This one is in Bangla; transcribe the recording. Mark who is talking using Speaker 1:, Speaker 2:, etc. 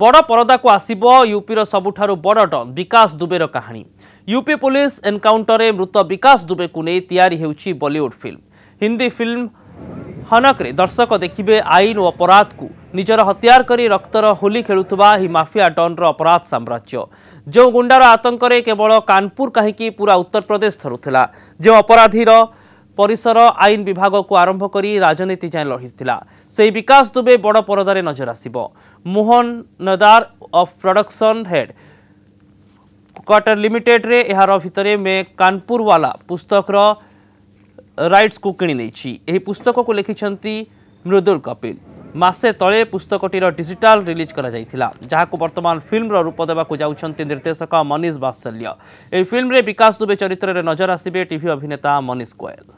Speaker 1: ବଡ଼ ପରଦାକୁ ଆସିବ ୟୁପିର ସବୁଠାରୁ ବଡ଼ ଡନ୍ ବିକାଶ ଦୁବେର କାହାଣୀ ୟୁପି ପୋଲିସ ଏନ୍କାଉଣ୍ଟରରେ ମୃତ ବିକାଶ ଦୁବେକୁ ନେଇ ତିଆରି ହେଉଛି ବଲିଉଡ୍ ଫିଲ୍ମ ହିନ୍ଦୀ ଫିଲ୍ମ ହନକରେ ଦର୍ଶକ ଦେଖିବେ ଆଇନ ଓ ଅପରାଧକୁ ନିଜର ହତିଆର କରି ରକ୍ତର ହୋଲି ଖେଳୁଥିବା ଏହି ମାଫିଆ ଡନ୍ର ଅପରାଧ ସାମ୍ରାଜ୍ୟ ଯେଉଁ ଗୁଣ୍ଡାର ଆତଙ୍କରେ କେବଳ କାନପୁର କାହିଁକି ପୁରା ଉତ୍ତରପ୍ରଦେଶ ଧରୁଥିଲା ଯେଉଁ ଅପରାଧୀର পরিসর আইন বিভাগকু আরম্ভ করে রাজনীতি যায় লড়িলা সেই বিকাশ দুবে বড় পরদার নজর আসব মোহন নদার of production headquarter limited रे यार भितर मे कानपुर वाला पुस्तक रईट्स को किणी पुस्तक को लिखिं मृदुल कपिल मासे तले पुस्तकटीर डिजिटाल रिलीज करा जहां बर्तमान फिल्म रूप देवा जाऊँच निर्देशक मनीष बात्सल्य यह फिल्म रे विकास दुबे चरित्र नजर आसवे टी अभिनेता मनीष गोयल